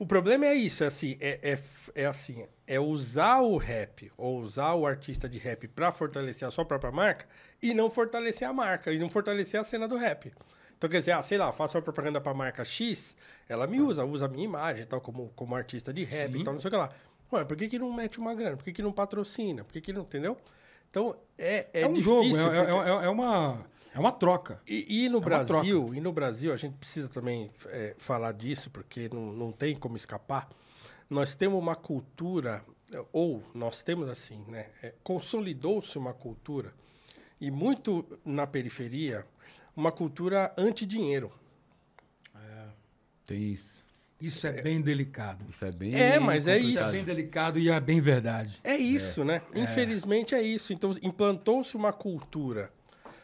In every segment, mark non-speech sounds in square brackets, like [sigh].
O problema é isso, é assim, é, é, é assim, é usar o rap ou usar o artista de rap para fortalecer a sua própria marca e não fortalecer a marca e não fortalecer a cena do rap. Então, quer dizer, ah, sei lá, faço uma propaganda para a marca X, ela me usa, usa a minha imagem, tal, como, como artista de rap Sim. e tal, não sei o que lá. Ué, por que, que não mete uma grana? Por que, que não patrocina? Por que, que não, entendeu? Então, é, é, é um difícil. Jogo, é, é, porque... é, é, é uma é uma troca. E, e no é Brasil, e no Brasil a gente precisa também é, falar disso porque não, não tem como escapar. Nós temos uma cultura ou nós temos assim, né? É, Consolidou-se uma cultura e muito na periferia uma cultura anti-dinheiro. É. Tem isso. Isso é, é bem delicado. Isso é bem. É, mas é isso. Isso é bem delicado e é bem verdade. É isso, é. né? É. Infelizmente é isso. Então implantou-se uma cultura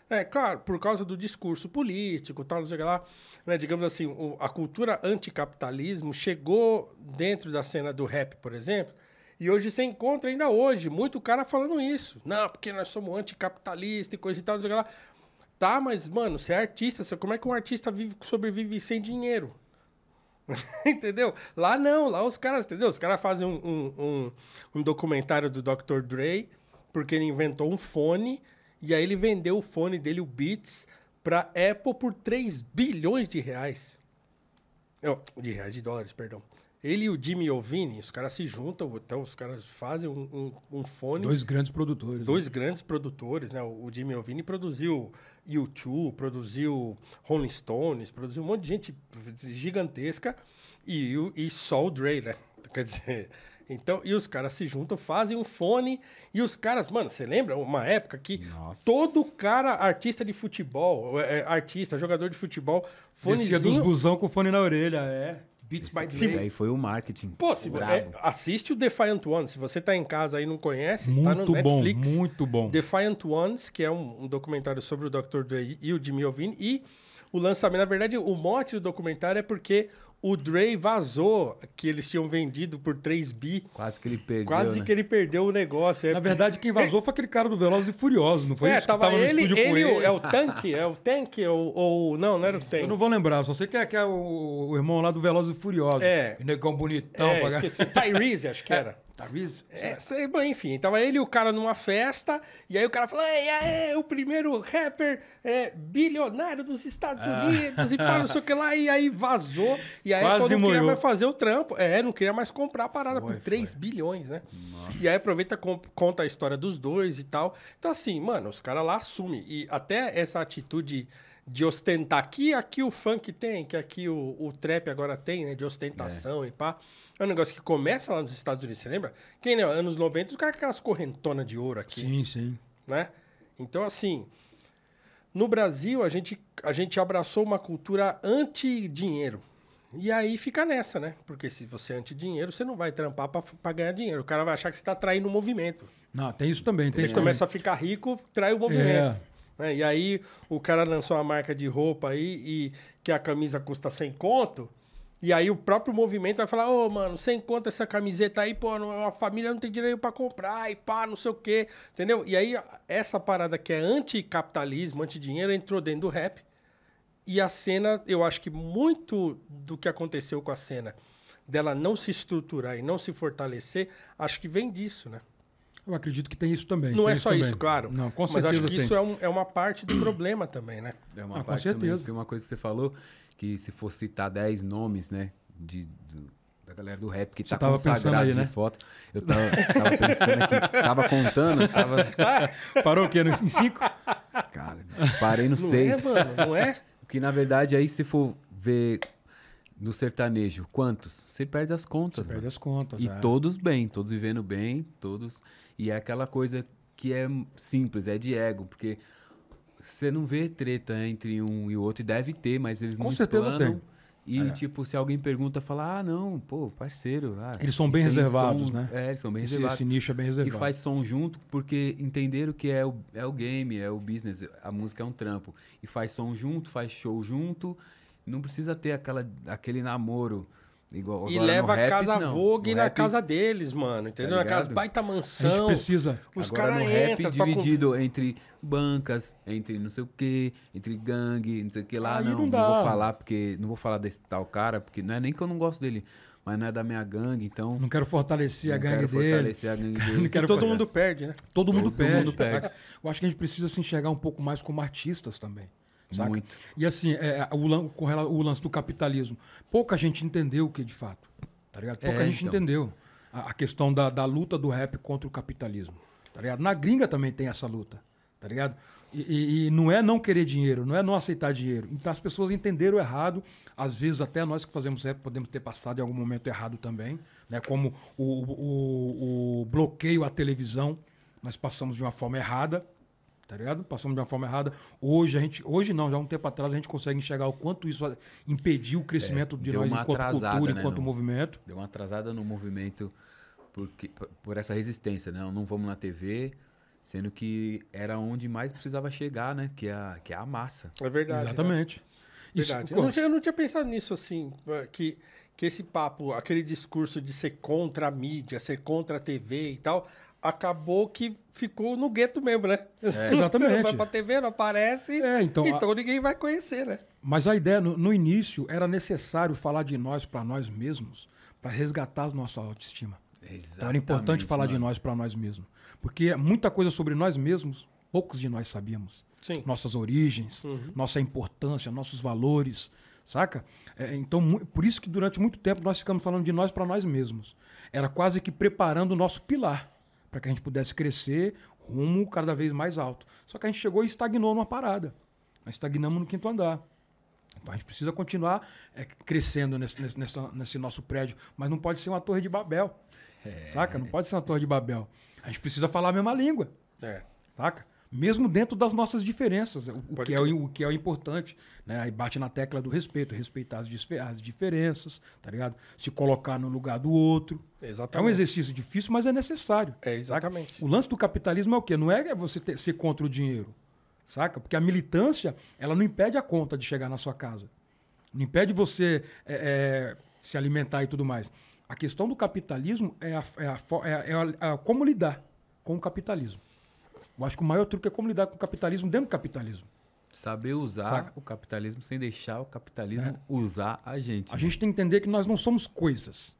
é, claro, por causa do discurso político, tal, não sei o que lá. Né, digamos assim, o, a cultura anticapitalismo chegou dentro da cena do rap, por exemplo, e hoje você encontra ainda hoje muito cara falando isso. Não, porque nós somos anticapitalistas e coisa e tal, não sei o que lá. Tá, mas, mano, você é artista, você, como é que um artista vive, sobrevive sem dinheiro? [laughs] entendeu? Lá não, lá os caras, entendeu? Os caras fazem um, um, um, um documentário do Dr. Dre, porque ele inventou um fone e aí ele vendeu o fone dele, o Beats, para Apple por 3 bilhões de reais. Não, de reais, de dólares, perdão. Ele e o Jimmy iovine, os caras se juntam, então os caras fazem um, um, um fone. Dois grandes produtores. Né? Dois né? grandes produtores, né? O Jimmy iovine produziu YouTube, produziu Rolling Stones, produziu um monte de gente gigantesca e, e só o Dre, né? Quer dizer, então, e os caras se juntam, fazem um fone. E os caras, mano, você lembra uma época que Nossa. todo cara, artista de futebol, é, é artista, jogador de futebol, fonezinho... Descia dos busão com fone na orelha, é. Beats esse, by Dre. Isso aí foi o marketing. Pô, se, é, assiste o Defiant Ones. Se você tá em casa e não conhece, muito tá no Netflix. Bom, muito bom. Defiant Ones, que é um, um documentário sobre o Dr. Dre e o Jimmy Ovine. E o lançamento, na verdade, o mote do documentário é porque o Dre vazou que eles tinham vendido por 3 bi. Quase que ele perdeu. Quase né? que ele perdeu o negócio. É. Na verdade, quem vazou foi aquele cara do Velozes e Furiosos, não foi é, isso? Tava, tava ele, ele, ele, É o tanque? É o tank Ou, ou, não, não era o tank? Eu não vou lembrar, só sei que é, que é o, o irmão lá do Velozes e Furiosos. É. O negão bonitão. É, esqueci. Tyrese, acho que [laughs] é. era. Tarcísio? Tá é, enfim, tava então é ele e o cara numa festa, e aí o cara falou: é, é, o primeiro rapper é, bilionário dos Estados ah. Unidos, ah. e para não sei o que lá, e aí vazou, e aí é Quase não queria mais fazer o trampo. É, não queria mais comprar a parada foi, por 3 foi. bilhões, né? Nossa. E aí aproveita, conta a história dos dois e tal. Então, assim, mano, os caras lá assumem. E até essa atitude de ostentar que aqui o funk tem, que aqui o, o trap agora tem, né? De ostentação é. e pá. É um negócio que começa lá nos Estados Unidos, você lembra? Quem lembra? Anos 90, os caras com aquelas correntonas de ouro aqui. Sim, sim. Né? Então, assim, no Brasil, a gente, a gente abraçou uma cultura anti-dinheiro. E aí fica nessa, né? Porque se você é anti-dinheiro, você não vai trampar para ganhar dinheiro. O cara vai achar que você está traindo o movimento. Não, tem isso também. Tem você isso começa também. a ficar rico, trai o movimento. É. Né? E aí o cara lançou uma marca de roupa aí e que a camisa custa 100 conto. E aí o próprio movimento vai falar, ô, oh, mano, sem conta essa camiseta aí, pô, a família não tem direito para comprar, e pá, não sei o quê, entendeu? E aí essa parada que é anticapitalismo, anti-dinheiro, entrou dentro do rap. E a cena, eu acho que muito do que aconteceu com a cena dela não se estruturar e não se fortalecer, acho que vem disso, né? Eu acredito que tem isso também. Não é só também. isso, claro. Não, com certeza. Mas acho que tem. isso é, um, é uma parte do problema também, né? É uma ah, parte com certeza. Também, porque uma coisa que você falou, que se for citar 10 nomes, né? De, do, da galera do rap que Você tá tava consagrado aí, né? foto. Eu tava, tava pensando aqui, tava contando, [laughs] tava... Parou o quê? Em 5? Cara, parei no não é, seis. Não é, mano? Não é? [laughs] Porque, na verdade, aí se for ver no sertanejo, quantos? Você perde as contas. Você perde as contas. E é. todos bem, todos vivendo bem, todos. E é aquela coisa que é simples, é de ego, porque você não vê treta entre um e o outro, e deve ter, mas eles Com não certeza Tem. E, é. tipo, se alguém pergunta, fala, ah, não, pô, parceiro. Ah, eles são bem reservados, som, né? É, eles são bem esse, reservados. Esse nicho é bem reservado. E faz som junto porque entenderam que é o, é o game, é o business, a música é um trampo. E faz som junto, faz show junto não precisa ter aquela, aquele namoro. Igual, e leva rap, a casa não. Vogue na casa deles, mano. Entendeu? Tá na casa baita mansão. A gente precisa. Os caras entram. dividido com... entre bancas, entre não sei o que, entre gangue, não sei o que lá. Aí não, não, não, vou falar porque. Não vou falar desse tal cara, porque não é nem que eu não gosto dele. Mas não é da minha gangue, então. Não quero fortalecer não a gangue quero dele. Fortalecer a gangue [laughs] dele. não quero todo mundo perde, né? Todo, todo mundo, perde, mundo perde. Eu acho que a gente precisa se enxergar um pouco mais como artistas também. Saca? Muito. E assim, é, é o, o lance do capitalismo, pouca gente entendeu o que de fato. Tá ligado? Pouca é, gente então. entendeu a, a questão da, da, luta do rap contra o capitalismo. Tá ligado? Na gringa também tem essa luta. Tá ligado? E, e, e não é não querer dinheiro, não é não aceitar dinheiro. Então as pessoas entenderam errado. Às vezes até nós que fazemos rap podemos ter passado em algum momento errado também. Né? Como o, o, o bloqueio à televisão, nós passamos de uma forma errada tá ligado? Passamos de uma forma errada. Hoje a gente, hoje não, já há um tempo atrás a gente consegue enxergar o quanto isso impediu o crescimento é, de nós enquanto cultura, né, enquanto no, movimento. Deu uma atrasada no movimento porque, por essa resistência, né? Não vamos na TV, sendo que era onde mais precisava chegar, né? Que é a, que é a massa. É verdade. Né? Exatamente. Né? Verdade. eu, não tinha, eu não tinha pensado nisso assim, eh, que que esse papo, aquele discurso de ser contra a mídia, ser contra a TV e tal, acabou que ficou no gueto mesmo, né? É, [laughs] exatamente. Você não vai pra TV, não aparece, é, então, então a... ninguém vai conhecer, né? Mas a ideia, no, no início, era necessário falar de nós para nós mesmos, para resgatar a nossa autoestima. Exatamente, então era importante falar de nós para nós mesmos. Porque muita coisa sobre nós mesmos, poucos de nós sabíamos. Sim. Nossas origens, uhum. nossa importância, nossos valores, saca? É, então, por isso que durante muito tempo nós ficamos falando de nós para nós mesmos. Era quase que preparando o nosso pilar para que a gente pudesse crescer rumo cada vez mais alto. Só que a gente chegou e estagnou numa parada. Nós estagnamos no quinto andar. Então a gente precisa continuar é, crescendo nesse, nesse, nesse, nosso prédio, mas não pode ser uma torre de Babel. É. Saca? Não pode ser uma torre de Babel. A gente precisa falar a mesma língua. É. Saca? mesmo dentro das nossas diferenças, o, o que, é o, que é o importante. Né? Aí bate na tecla do respeito, respeitar as, as diferenças, tá ligado? Se colocar no lugar do outro. Exatamente. É um exercício difícil, mas é necessário. É, exatamente. Saca? O lance do capitalismo é o quê? Não é você ter, ser contra o dinheiro, saca? Porque a militância, ela não impede a conta de chegar na sua casa. Não impede você é, é, se alimentar e tudo mais. A questão do capitalismo é, a, é, a, é, é, a, é a, como lidar com o capitalismo. Eu acho que o maior truque é como lidar com o capitalismo dentro do capitalismo. Saber usar Saca? o capitalismo sem deixar o capitalismo é. usar a gente. A né? gente tem que entender que nós não somos coisas.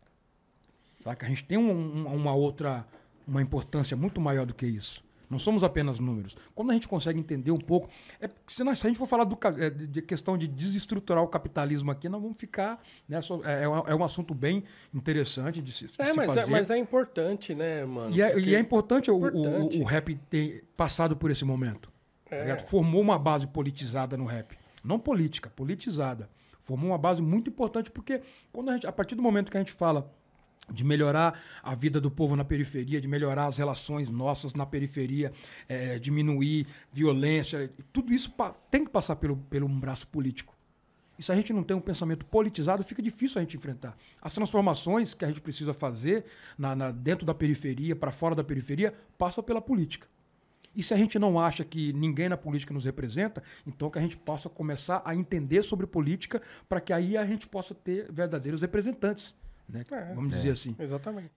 Saca? A gente tem um, um, uma outra, uma importância muito maior do que isso. Não somos apenas números. Quando a gente consegue entender um pouco, é se, nós, se a gente for falar do, é, de questão de desestruturar o capitalismo aqui, nós vamos ficar. Né, só, é, é, um é assunto bem interessante de se, de é, se mas é, fazer. É, mas é importante, né, mano? E é, e é importante, importante, O, o, o rap ter passado por esse momento. Tá é. Tá Formou uma base politizada no rap. Não política, politizada. Formou uma base muito importante, porque quando a, gente, a partir do momento que a gente fala de melhorar a vida do povo na periferia, de melhorar as relações nossas na periferia, é, diminuir violência, tudo isso tem que passar pelo, pelo um braço político. E se a gente não tem um pensamento politizado, fica difícil a gente enfrentar. As transformações que a gente precisa fazer na, na dentro da periferia, para fora da periferia, passa pela política. E se a gente não acha que ninguém na política nos representa, então que a gente possa começar a entender sobre política para que aí a gente possa ter verdadeiros representantes né? É, Vamos dizer é. assim. Exatamente.